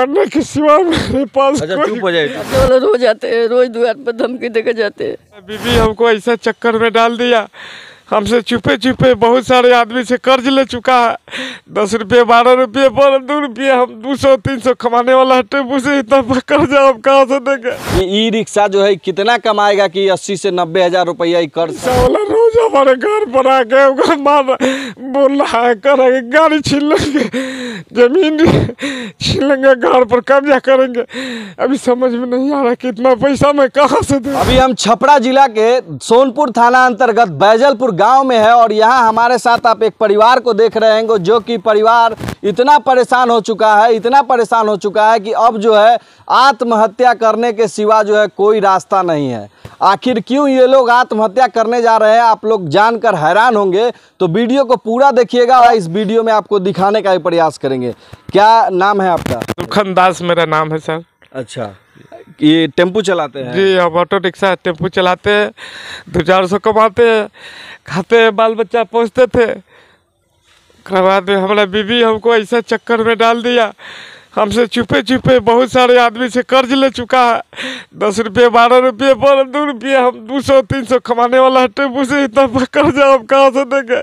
पढ़ने के सिवा मेरे पास अच्छा, चुप हो जाए रोज आते हैं रोज द्वार पर धमकी देकर जाते हैं बीबी हमको ऐसा चक्कर में डाल दिया हमसे छुपे छुपे बहुत सारे आदमी से कर्ज ले चुका है दस रुपये बारह रुपये पर दो रुपये हम दो सौ तीन सौ कमाने वाला है टेम्पू से इतना कर्जा हम कहाँ से देंगे ये ई रिक्शा जो है कितना कमाएगा कि अस्सी से नब्बे हजार रुपया कर्ज वाला रोज हमारे घर पर आके मार बोल रहा है करेंगे गाड़ी छीन लेंगे ज़मीन छीलेंगे घर पर कब्जा करेंगे अभी समझ में नहीं आ रहा कि इतना पैसा मैं कहाँ से दूँ अभी हम छपरा जिला के सोनपुर थाना अंतर्गत बैजलपुर गांव में है और यहाँ हमारे साथ आप एक परिवार को देख रहे हैं जो कि परिवार इतना परेशान हो चुका है इतना परेशान हो चुका है कि अब जो है आत्महत्या करने के सिवा जो है कोई रास्ता नहीं है आखिर क्यों ये लोग आत्महत्या करने जा रहे हैं आप लोग जानकर हैरान होंगे तो वीडियो को पूरा देखिएगा और इस वीडियो में आपको दिखाने का भी प्रयास करें करेंगे क्या नाम है आपका सुखन दास मेरा नाम है सर अच्छा ये टेम्पू चलाते हैं जी हम ऑटो रिक्शा टेम्पू चलाते हैं दो चार सौ कमाते हैं खाते हैं बाल बच्चा पहुँचते थे उसके बाद हमारा बीबी हमको ऐसा चक्कर में डाल दिया हमसे छुपे छुपे बहुत सारे आदमी से कर्ज ले चुका है दस रुपये बारह रुपये पर दो रुपये हम दो सौ तीन सौ कमाने वाला है टेम्पू से इतना कर्जा हम कहाँ से देंगे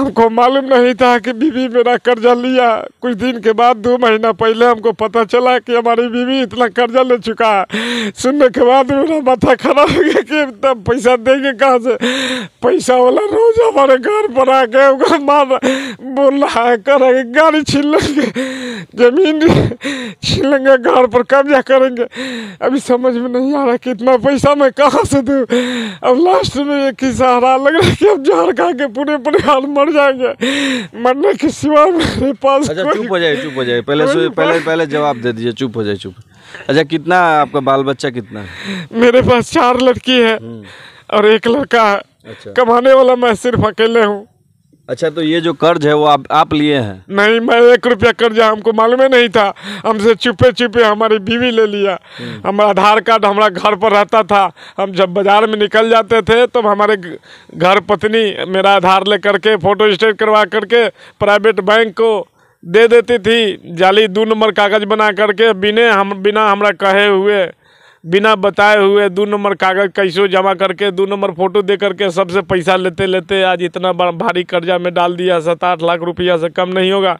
हमको मालूम नहीं था कि बीवी मेरा कर्जा लिया कुछ दिन के बाद दो महीना पहले हमको पता चला कि हमारी बीवी इतना कर्जा ले चुका है सुनने के बाद मेरा माथा खराब हो गया कि इतना पैसा देंगे कहाँ से पैसा वाला रोज हमारे घर पर आके मार बोल रहा है कर गाड़ी छीन लेंगे जमीन छिलेंगे घर पर कब्जा करेंगे अभी समझ में नहीं आ रहा कि इतना पैसा मैं कहाँ से दूँ अब लास्ट में एक ही सहारा लग रहा है कि अब जहर खा के पूरे परिवार मर जाएंगे मरने के सिवा मेरे पास अच्छा चुप हो जाए चुप हो जाए पहले पहले पहले, पहले जवाब दे दीजिए चुप हो जाए चुप अच्छा कितना आपका बाल बच्चा कितना है मेरे पास चार लड़की है हम्म। और एक लड़का है अच्छा। कमाने वाला मैं सिर्फ अकेले हूँ अच्छा तो ये जो कर्ज है वो आप आप लिए हैं नहीं मैं एक रुपया कर्जा हमको मालूम नहीं था हमसे चुपे चुपे हमारी बीवी ले लिया हम्म। हमारा आधार कार्ड हमारा घर पर रहता था हम जब बाजार में निकल जाते थे तो हमारे घर पत्नी मेरा आधार ले करके फोटो स्टेट करवा करके प्राइवेट बैंक को दे देती थी जाली दो नंबर कागज़ बना करके बिना हम बिना हमारा कहे हुए बिना बताए हुए दो नंबर कागज़ कैसे जमा करके दो नंबर फोटो दे करके सबसे पैसा लेते लेते आज इतना भारी कर्जा में डाल दिया सात आठ लाख रुपया से कम नहीं होगा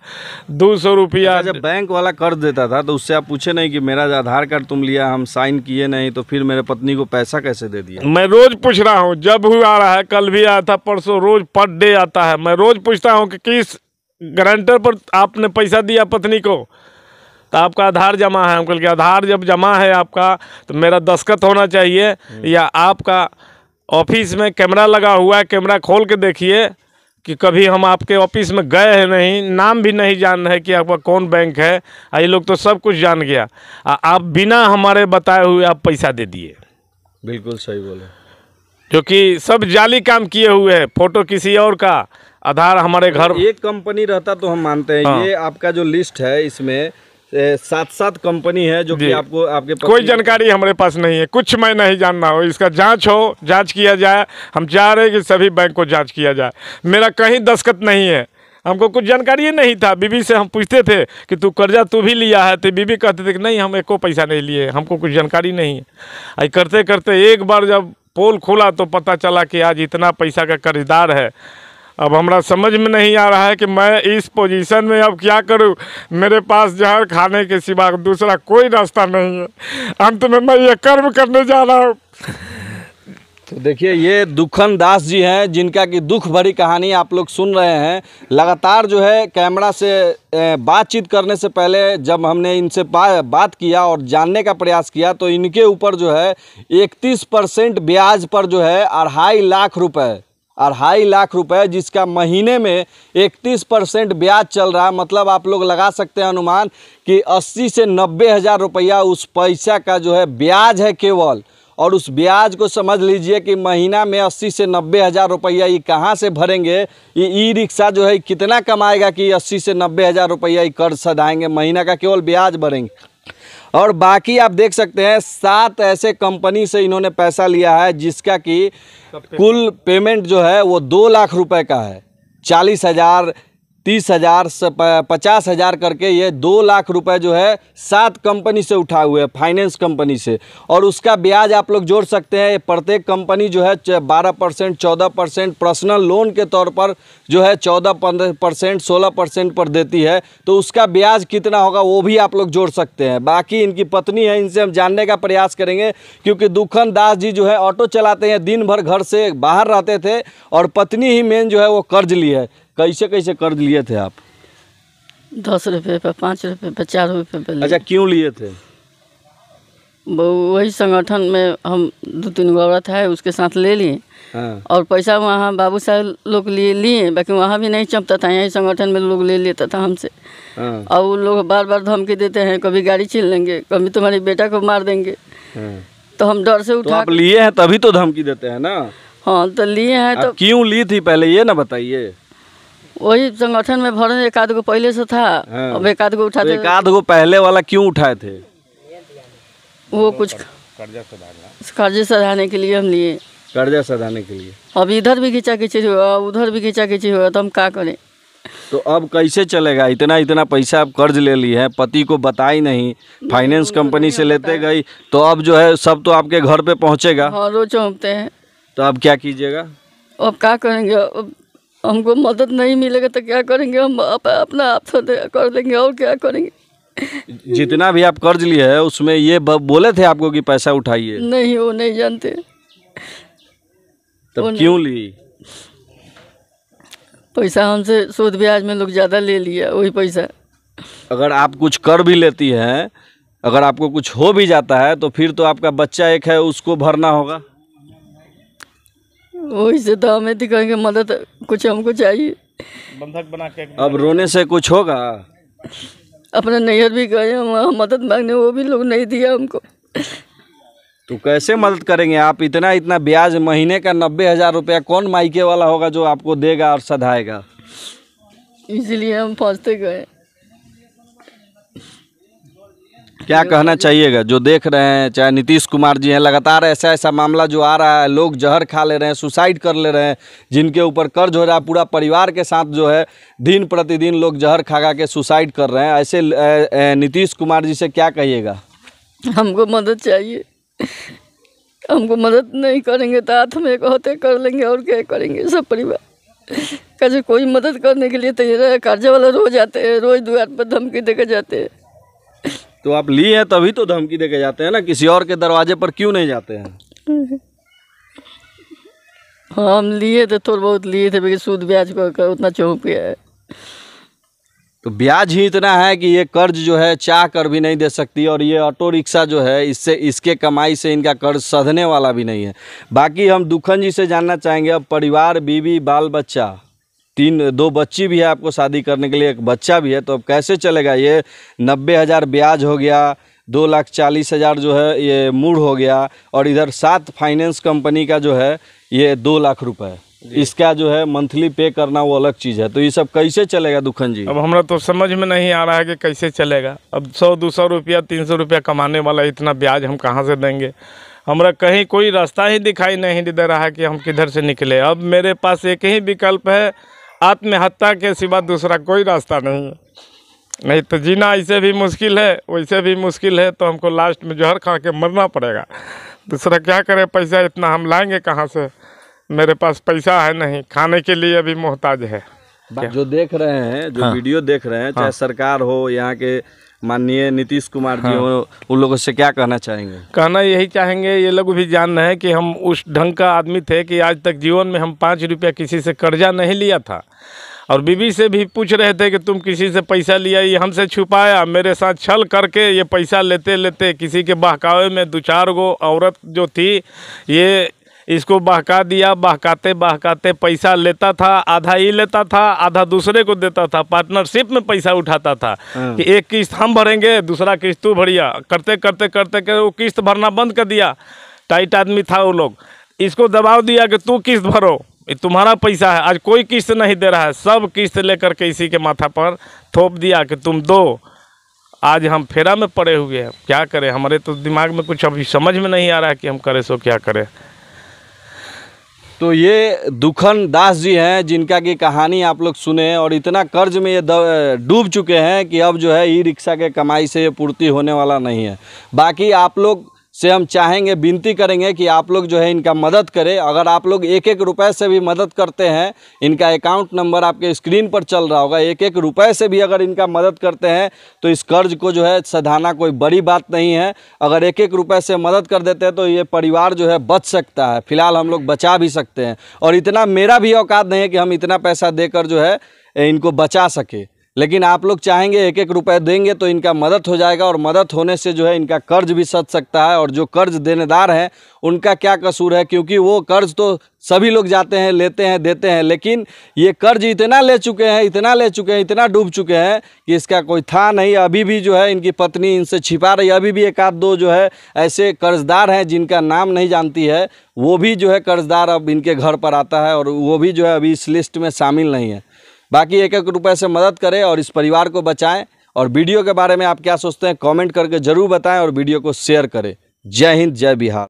दो सौ रुपया अच्छा, जब बैंक वाला कर्ज देता था तो उससे आप पूछे नहीं कि मेरा आधार कार्ड तुम लिया हम साइन किए नहीं तो फिर मेरे पत्नी को पैसा कैसे दे दिया मैं रोज पूछ रहा हूँ जब भी आ रहा है कल भी आया था परसों रोज पर डे आता है मैं रोज पूछता हूँ कि किस गारंटर पर आपने पैसा दिया पत्नी को तो आपका आधार जमा है हम कल के आधार जब जमा है आपका तो मेरा दस्खत होना चाहिए या आपका ऑफिस में कैमरा लगा हुआ है कैमरा खोल के देखिए कि कभी हम आपके ऑफिस में गए हैं नहीं नाम भी नहीं जान रहे कि आपका कौन बैंक है ये लोग तो सब कुछ जान गया आ, आप बिना हमारे बताए हुए आप पैसा दे दिए बिल्कुल सही बोले क्योंकि सब जाली काम किए हुए हैं फोटो किसी और का आधार हमारे घर एक कंपनी रहता तो हम मानते हैं हाँ। ये आपका जो लिस्ट है इसमें सात सात कंपनी है जो कि आपको आपके कोई जानकारी हमारे पास नहीं है कुछ मैं नहीं जानना हो इसका जांच हो जांच किया जाए हम चाह रहे हैं कि सभी बैंक को जांच किया जाए मेरा कहीं दस्खत नहीं है हमको कुछ जानकारी ही नहीं था बीबी से हम पूछते थे कि तू कर्जा तू भी लिया है तो बीबी कहते थे कि नहीं हम एको पैसा नहीं लिए हमको कुछ जानकारी नहीं है आई करते करते एक बार जब पोल खोला तो पता चला कि आज इतना पैसा का कर्जदार है अब हमारा समझ में नहीं आ रहा है कि मैं इस पोजीशन में अब क्या करूं मेरे पास जहर खाने के सिवा दूसरा कोई रास्ता नहीं है अंत में मैं ये कर्म करने जा रहा हूँ तो देखिए ये दुखन दास जी हैं जिनका कि दुख भरी कहानी आप लोग सुन रहे हैं लगातार जो है कैमरा से बातचीत करने से पहले जब हमने इनसे बात किया और जानने का प्रयास किया तो इनके ऊपर जो है इकतीस परसेंट ब्याज पर जो है अढ़ाई लाख रुपए अढ़ाई लाख रुपए जिसका महीने में 31 परसेंट ब्याज चल रहा है मतलब आप लोग लगा सकते हैं अनुमान कि 80 से नब्बे हज़ार रुपया उस पैसा का जो है ब्याज है केवल और उस ब्याज को समझ लीजिए कि महीना में अस्सी से नब्बे हज़ार रुपया ये कहाँ से भरेंगे ये ई रिक्शा जो है कितना कमाएगा कि अस्सी से नब्बे हज़ार रुपया ये कर्ज सदाएँगे महीना का केवल ब्याज भरेंगे और बाकी आप देख सकते हैं सात ऐसे कंपनी से इन्होंने पैसा लिया है जिसका कि कुल पेमेंट जो है वो दो लाख रुपए का है चालीस हज़ार तीस हज़ार पचास हज़ार करके ये दो लाख रुपए जो है सात कंपनी से उठा हुए है फाइनेंस कंपनी से और उसका ब्याज आप लोग जोड़ सकते हैं प्रत्येक कंपनी जो है बारह परसेंट चौदह परसेंट पर्सनल लोन के तौर पर जो है चौदह पंद्रह परसेंट सोलह परसेंट पर देती है तो उसका ब्याज कितना होगा वो भी आप लोग जोड़ सकते हैं बाकी इनकी पत्नी है इनसे हम जानने का प्रयास करेंगे क्योंकि दुखन दास जी जो है ऑटो चलाते हैं दिन भर घर से बाहर रहते थे और पत्नी ही मेन जो है वो कर्ज ली है कैसे कैसे कर्ज लिए थे आप दस रुपये पे पाँच रुपये पे चार रुपये पे अच्छा क्यों लिए थे वही संगठन में हम दो तीन गो औरत है उसके साथ ले लिए हाँ। और पैसा वहाँ बाबू साहब लोग लिए लिए बाकी वहाँ भी नहीं चमता था यही संगठन में लोग ले लेता था हमसे हाँ। और वो लोग बार बार धमकी देते हैं कभी गाड़ी छीन लेंगे कभी तुम्हारी बेटा को मार देंगे हाँ। तो हम डर से तो उठा तो लिए हैं तभी तो धमकी देते हैं ना हाँ तो लिए हैं तो क्यों ली थी पहले ये ना बताइए वही संगठन में भरने एक आध गो पहले से था हाँ। अब एक आध गो उठाते तो एक आध गो पहले वाला क्यों उठाए थे वो कुछ कर्जा सधाने के लिए हम लिए कर्जा सधाने के लिए अब इधर भी खींचा खींची हुआ उधर भी खींचा खींची हुआ तो हम क्या करें तो अब कैसे चलेगा इतना इतना पैसा आप कर्ज ले लिए हैं पति को बता ही नहीं फाइनेंस कंपनी से लेते गई तो अब जो है सब तो आपके घर पे पहुंचेगा हाँ रोज चौंकते हैं तो अब क्या कीजिएगा अब क्या करेंगे अब हमको मदद नहीं मिलेगा तो क्या करेंगे हम अपना आप तो कर देंगे और क्या करेंगे जितना भी आप कर्ज लिए है उसमें ये बोले थे आपको कि पैसा उठाइए नहीं वो नहीं जानते तब क्यों ली पैसा हमसे सूद ब्याज में लोग ज़्यादा ले लिया वही पैसा अगर आप कुछ कर भी लेती हैं अगर आपको कुछ हो भी जाता है तो फिर तो आपका बच्चा एक है उसको भरना होगा वही से तो हमें तो कहेंगे मदद कुछ हमको चाहिए बंधक बना के अब रोने से कुछ होगा अपने नैहर भी गए वहाँ मदद मांगने वो भी लोग नहीं दिया हमको तो कैसे मदद करेंगे आप इतना इतना ब्याज महीने का नब्बे हज़ार रुपया कौन माइके वाला होगा जो आपको देगा और सधाएगा इसलिए हम फंसते गए क्या कहना चाहिएगा जो देख रहे हैं चाहे नीतीश कुमार जी हैं लगातार ऐसा ऐसा मामला जो आ रहा है लोग जहर खा ले रहे हैं सुसाइड कर ले रहे हैं जिनके ऊपर कर्ज हो रहा है पूरा परिवार के साथ जो है दिन प्रतिदिन लोग जहर खा खा के सुसाइड कर रहे हैं ऐसे नीतीश कुमार जी से क्या कहिएगा हमको मदद चाहिए हमको मदद नहीं करेंगे तो हाथ में कहते कर लेंगे और क्या करेंगे सब परिवार कैसे कोई मदद करने के लिए तैयार है कर्जा वाला रोज आते हैं रोज दुआर पर धमकी देकर जाते हैं तो आप लिए हैं तभी तो धमकी दे के जाते हैं ना किसी और के दरवाजे पर क्यों नहीं जाते हैं हाँ, हम लिए थे थोड़ा बहुत लिए थे सूद ब्याज पर उतना चौंक गया है तो ब्याज ही इतना है कि ये कर्ज जो है चाह कर भी नहीं दे सकती और ये ऑटो रिक्शा जो है इससे इसके कमाई से इनका कर्ज सधने वाला भी नहीं है बाकी हम दुखन जी से जानना चाहेंगे अब परिवार बीवी बाल बच्चा तीन दो बच्ची भी है आपको शादी करने के लिए एक बच्चा भी है तो अब कैसे चलेगा ये नब्बे हज़ार ब्याज हो गया दो लाख चालीस हज़ार जो है ये मूड हो गया और इधर सात फाइनेंस कंपनी का जो है ये दो लाख रुपए इसका जो है मंथली पे करना वो अलग चीज़ है तो ये सब कैसे चलेगा दुखन जी अब हमारा तो समझ में नहीं आ रहा है कि कैसे चलेगा अब सौ दो सौ रुपया तीन सौ रुपया कमाने वाला इतना ब्याज हम कहाँ से देंगे हमारा कहीं कोई रास्ता ही दिखाई नहीं दे रहा है कि हम किधर से निकले अब मेरे पास एक ही विकल्प है आत्महत्या के सिवा दूसरा कोई रास्ता नहीं है नहीं तो जीना ऐसे भी मुश्किल है वैसे भी मुश्किल है तो हमको लास्ट में जहर खा के मरना पड़ेगा दूसरा क्या करें पैसा इतना हम लाएंगे कहाँ से मेरे पास पैसा है नहीं खाने के लिए अभी मोहताज है जो देख रहे हैं जो हाँ, वीडियो देख रहे हैं चाहे हाँ, सरकार हो यहाँ के माननीय नीतीश कुमार हाँ। उन लोगों से क्या कहना चाहेंगे कहना यही चाहेंगे ये लोग भी जान रहे हैं कि हम उस ढंग का आदमी थे कि आज तक जीवन में हम पाँच रुपया किसी से कर्जा नहीं लिया था और बीवी से भी पूछ रहे थे कि तुम किसी से पैसा लिया ये हमसे छुपाया मेरे साथ छल करके ये पैसा लेते लेते किसी के बहकावे में दो चार गो औरत जो थी ये इसको बहका दिया बहकाते बहकाते पैसा लेता था आधा ये लेता था आधा दूसरे को देता था पार्टनरशिप में पैसा उठाता था हाँ। कि एक किस्त हम भरेंगे दूसरा किस्त तू भरिया करते करते करते कर वो किस्त भरना बंद कर दिया टाइट आदमी था वो लोग इसको दबाव दिया कि तू किस्त भरो तुम्हारा पैसा है आज कोई किस्त नहीं दे रहा है सब किस्त लेकर के इसी के माथा पर थोप दिया कि तुम दो आज हम फेरा में पड़े हुए हैं क्या करें हमारे तो दिमाग में कुछ अभी समझ में नहीं आ रहा है कि हम करें सो क्या करें तो ये दुखन दास जी हैं जिनका की कहानी आप लोग सुने और इतना कर्ज में ये डूब चुके हैं कि अब जो है ई रिक्शा के कमाई से ये पूर्ति होने वाला नहीं है बाकी आप लोग से हम चाहेंगे विनती करेंगे कि आप लोग जो है इनका मदद करें अगर आप लोग एक एक रुपए से भी मदद करते हैं इनका अकाउंट नंबर आपके स्क्रीन पर चल रहा होगा एक एक रुपए से भी अगर इनका मदद करते हैं तो इस कर्ज को जो है सधाना कोई बड़ी बात नहीं है अगर एक एक रुपये से मदद कर देते हैं तो ये परिवार जो है बच सकता है फिलहाल हम लोग बचा भी सकते हैं और इतना मेरा भी औकात नहीं है कि हम इतना पैसा देकर जो है इनको बचा सके लेकिन आप लोग चाहेंगे एक एक रुपये देंगे तो इनका मदद हो जाएगा और मदद होने से जो है इनका कर्ज भी सच सकता है और जो कर्ज देनेदार हैं उनका क्या कसूर है क्योंकि वो कर्ज तो सभी लोग जाते हैं लेते हैं देते हैं लेकिन ये कर्ज इतना ले चुके हैं इतना ले चुके हैं इतना डूब चुके हैं कि इसका कोई था नहीं अभी भी जो है इनकी पत्नी इनसे छिपा रही अभी भी एक आध दो जो है ऐसे कर्जदार हैं जिनका नाम नहीं जानती है वो भी जो है कर्जदार अब इनके घर पर आता है और वो भी जो है अभी इस लिस्ट में शामिल नहीं है बाकी एक एक रुपये से मदद करें और इस परिवार को बचाएं और वीडियो के बारे में आप क्या सोचते हैं कमेंट करके ज़रूर बताएं और वीडियो को शेयर करें जय हिंद जय बिहार